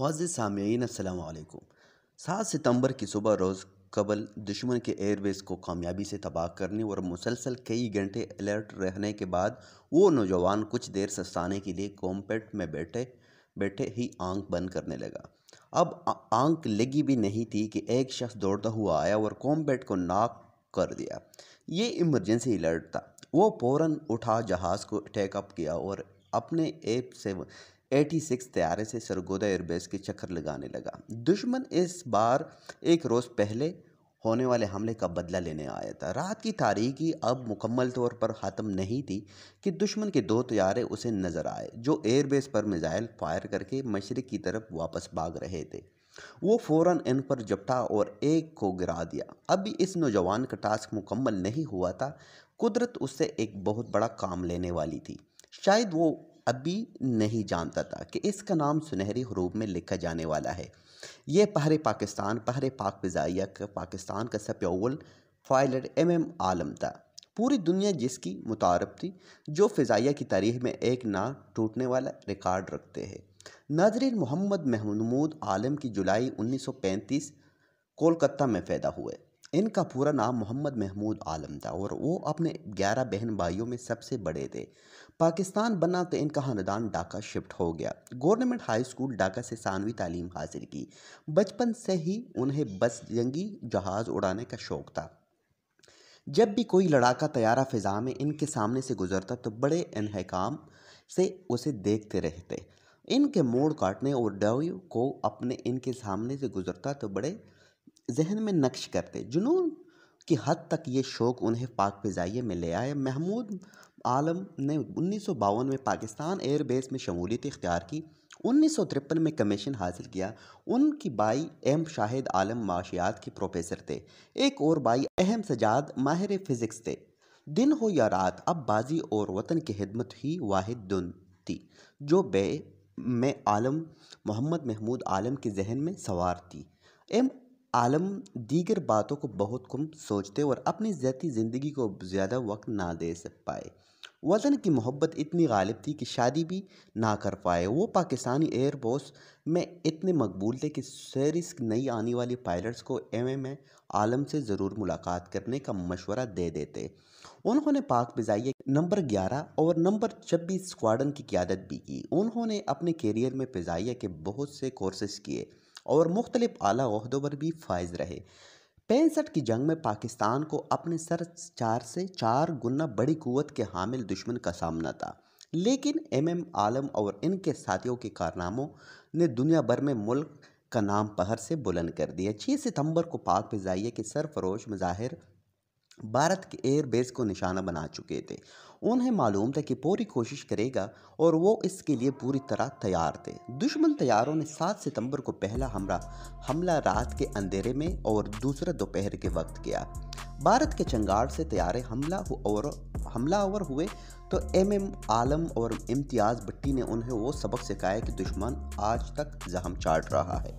was सामीन असलकुम सात सितंबर की सुबह रोज़ कबल दुश्मन के एयरबेस को कामयाबी से तबाह करने और मुसलसल कई घंटे अलर्ट रहने के बाद वो नौजवान कुछ देर सस्ताने के लिए कॉम्पैक्ट में बैठे बैठे ही आंख बंद करने लगा अब आंख लगी भी नहीं थी कि एक शख्स दौड़ता हुआ आया और कॉम्पेट को नाक कर दिया ये इमरजेंसी अलर्ट था वो फ़ौर उठा जहाज़ को टेकअप किया और अपने ऐप से एटी सिक्स तैयारे से सरगोदा एयरबेस के चक्कर लगाने लगा दुश्मन इस बार एक रोज़ पहले होने वाले हमले का बदला लेने आया था रात की तारीखी अब मुकम्मल तौर पर ख़त्म नहीं थी कि दुश्मन के दो तैयारे उसे नज़र आए जो एयरबेस पर मिज़ाइल फायर करके मशरक़ की तरफ वापस भाग रहे थे वो फौरन इन पर जपटा और एक को गिरा दिया अभी इस नौजवान का टास्क मुकम्मल नहीं हुआ था कुदरत उससे एक बहुत बड़ा काम लेने वाली थी शायद वो अभी नहीं जानता था कि इसका नाम सुनहरी हरूब में लिखा जाने वाला है यह पहरे पाकिस्तान पहरे पाक का पाकिस्तान का सप्योवल फाइलर एम एम आलम था पूरी दुनिया जिसकी मुतारब थी जो फ़िज़ाइया की तारीख में एक ना टूटने वाला रिकॉर्ड रखते हैं नाजरीन मोहम्मद महमूद आलम की जुलाई 1935 कोलकाता में पैदा हुए इनका पूरा नाम मोहम्मद महमूद आलम था और वो अपने ग्यारह बहन भाइयों में सबसे बड़े थे पाकिस्तान बना तो इनका खानदान ढाका शिफ्ट हो गया गवर्नमेंट हाई स्कूल ढाका से सानवी तालीम हासिल की बचपन से ही उन्हें बस जंगी जहाज़ उड़ाने का शौक़ था जब भी कोई लड़ाका तैयारा फ़िज़ा में इनके सामने से गुजरता तो बड़े इनहकाम से उसे देखते रहते इनके मोड़ काटने और डाव को अपने इनके सामने से गुजरता तो बड़े जहन में नक्श करते जुनून की हद तक ये शौक़ उन्हें पाक फिजाइए में ले आए महमूद आलम ने उन्नीस में पाकिस्तान एयरबेस में शमूलियत इख्तियार की उन्नीस में कमीशन हासिल किया उनकी बाई एम शाहिद आलम माशियात के प्रोफेसर थे एक और बाई अहम सजाद माहिर फ़िज़िक्स थे दिन हो या रात अब बाजी और वतन की खिदमत ही वाहिद दुन थी जो बे में आलम मोहम्मद महमूद आलम के जहन में सवार थी एम आलम दीगर बातों को बहुत कम सोचते और अपनी ज़ाती ज़िंदगी को ज़्यादा वक्त ना दे सक पाए वतन की मोहब्बत इतनी गालिब थी कि शादी भी ना कर पाए वो पाकिस्तानी एयरबॉस में इतने मकबूल थे कि सैरिस नई आने वाली पायलट्स को एम एम ए आलम से ज़रूर मुलाकात करने का मशवरा दे देते उन्होंने पाक बिजाई नंबर ग्यारह और नंबर छब्बीस स्क्वाडन की क्यादत भी की उन्होंने अपने कैरियर में पिजाइया के बहुत से कोर्सेस किए और मुख्तलिफ अली अहदों पर भी फायज रहे पैंसठ की जंग में पाकिस्तान को अपने सर चार से चार गुना बड़ी कुत के हामिल दुश्मन का सामना था लेकिन एम एम आलम और इनके साथियों के कारनामों ने दुनिया भर में मुल्क का नाम पहर से बुलंद कर दिया छः सितंबर को पाक फिजाइए के सरफरोश मज़ाहिर भारत के एयरबेस को निशाना बना चुके थे उन्हें मालूम था कि पूरी कोशिश करेगा और वो इसके लिए पूरी तरह तैयार थे दुश्मन तैयारों ने 7 सितंबर को पहला हमला हमला रात के अंधेरे में और दूसरा दोपहर के वक्त किया भारत के चंगाड़ से तैयार हमला और हमलावर हुए तो एम एम आलम और इम्तियाज़ भट्टी ने उन्हें वो सबक सिखाया कि दुश्मन आज तक जहम चाट रहा है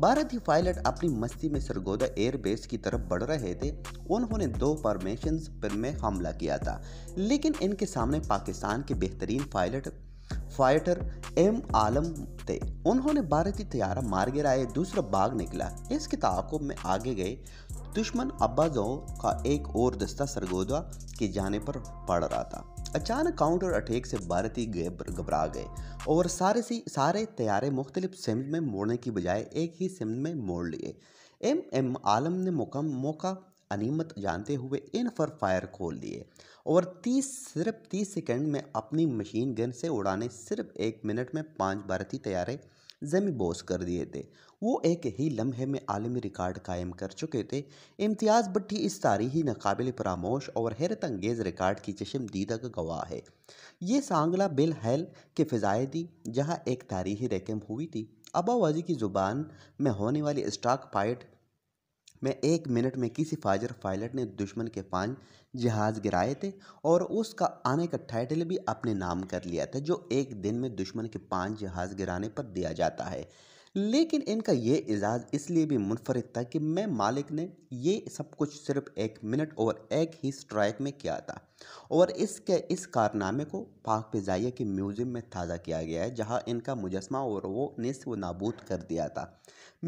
भारतीय पायलट अपनी मस्ती में सरगोदा एयरबेस की तरफ बढ़ रहे थे उन्होंने दो फॉर्मेशन पर में हमला किया था लेकिन इनके सामने पाकिस्तान के बेहतरीन पायलट फाइटर एम आलम थे उन्होंने भारतीय तैयारा मार गिराए दूसरा बाग निकला इस किताब को में आगे गए दुश्मन अब्बाजों का एक और दस्ता सरगोदा के जाने पर पड़ रहा था अचानक काउंटर अटैक से भारतीय घबरा गए और सारे सी सारे तैयारे मुख्तलिफ सिमत में मोड़ने की बजाय एक ही सिमत में मोड़ लिए एम एम आलम ने मौका मौका अनिमत जानते हुए इन पर फायर खोल दिए और तीस सिर्फ तीस सेकंड में अपनी मशीन गन से उड़ाने सिर्फ एक मिनट में पांच भारतीय तैयारे जमी बोस कर दिए थे वो एक ही लम्हे में आलमी रिकॉर्ड कायम कर चुके थे इम्तियाज़ भट्टी इस तारीखी नाकबिल परामोश और हैरत अंगेज़ रिकॉर्ड की दीदा का गवाह है ये सांगला बिल हैल के फ़िज़ाए थी जहाँ एक तारीखी रकम हुई थी अबावाजी की ज़ुबान में होने वाली स्टॉक पाइट में एक मिनट में किसी फाजर पायलट ने दुश्मन के पांच जहाज गिराए थे और उसका आने का टाइटल भी अपने नाम कर लिया था जो एक दिन में दुश्मन के पांच जहाज गिराने पर दिया जाता है लेकिन इनका ये एजाज़ इसलिए भी मुनफरद था कि मैं मालिक ने ये सब कुछ सिर्फ एक मिनट और एक ही स्ट्राइक में किया था और इसके इस कारनामे को पाक फ़िज़ाइया के म्यूज़ियम में ताज़ा किया गया है जहाँ इनका मुजस्मा और वो नस्व नाबूद कर दिया था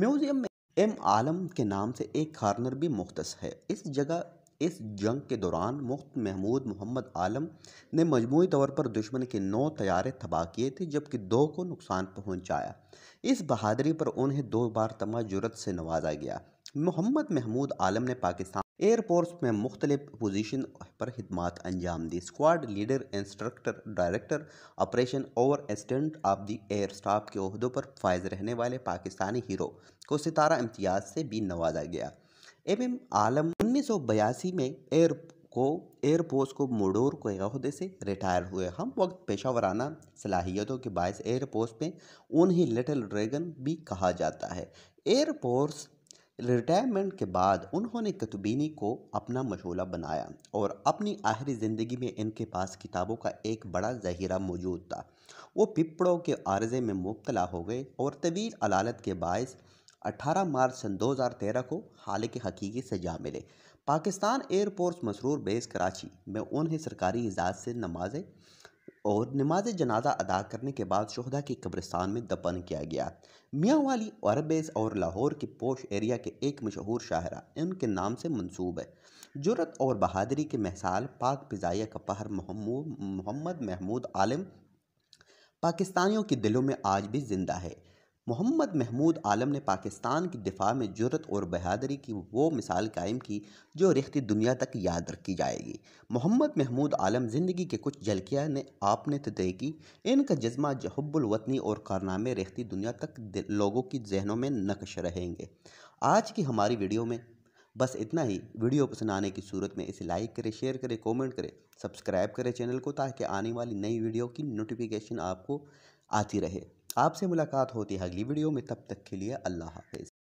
म्यूज़ियम में एम आलम के नाम से एक खारनर भी मुख्तस है इस जगह इस जंग के दौरान मुख्त महमूद मोहम्मद आलम ने मजमू तौर पर दुश्मन के नौ तैयारे तबाह किए थे जबकि दो को नुकसान पहुंचाया इस बहादरी पर उन्हें दो बार तमा जुरत से नवाजा गया मोहम्मद महमूद आलम ने पाकिस्तान एयरफोर्स में मुख्तलिफ पोजीशन पर खदमात अंजाम दी squad leader instructor director operation over एसडेंट ऑफ द एयर स्टाफ के अहदों पर फायज रहने वाले पाकिस्तानी हीरो को सितारा इम्तियाज से भी नवाजा गया एम एम आलम उन्नीस सौ बयासी में एयर को एयरफोर्स को मोडोर के अहदे से रिटायर हुए हम वक्त पेशा वराना सलाहियतों के बायस एयरफोर्स में उन्हें लिटिल ड्रैगन भी कहा जाता है एयरफोर्स रिटायरमेंट के बाद उन्होंने कतुबीनी को अपना मशोला बनाया और अपनी आखिरी ज़िंदगी में इनके पास किताबों का एक बड़ा जहीरा मौजूद था वो पिपड़ों के आर्जे में मुबतला हो गए और तवील अलालत के बायस 18 मार्च सन 2013 को हाल के हकीकी सजा मिले पाकिस्तान एयरफोर्स मसरूर बेस कराची में उन्हें सरकारी इजाज़ से नमाजें और नमाज जनाजा अदा करने के बाद शहदा के कब्रिस्तान में दफन किया गया मियाँ वाली औरबेज़ और लाहौर के पोश एरिया के एक मशहूर शाहरा इनके नाम से मंसूब है जुरत और बहादरी के महसाल पाक फ़िज़ाइया का पहर मोहम्मद महमूद आलम पाकिस्तानियों के दिलों में आज भी ज़िंदा है मोहम्मद महमूद आलम ने पाकिस्तान की दिफा में जरूरत और बहादरी की वो मिसाल कायम की जो रिश्ती दुनिया तक याद रखी जाएगी मोहम्मद महमूद आलम ज़िंदगी के कुछ झलकिया ने आपने तो तय की इनका जज्बा जहब्बुलवतनी और कारनामे रिश्ती दुनिया तक लोगों की जहनों में नकश रहेंगे आज की हमारी वीडियो में बस इतना ही वीडियो पसंद आने की सूरत में इसे लाइक करें शेयर करें कमेंट करें सब्सक्राइब करें चैनल को ताकि आने वाली नई वीडियो की नोटिफिकेशन आपको आती रहे आपसे मुलाकात होती है अगली वीडियो में तब तक के लिए अल्लाह हाफिज़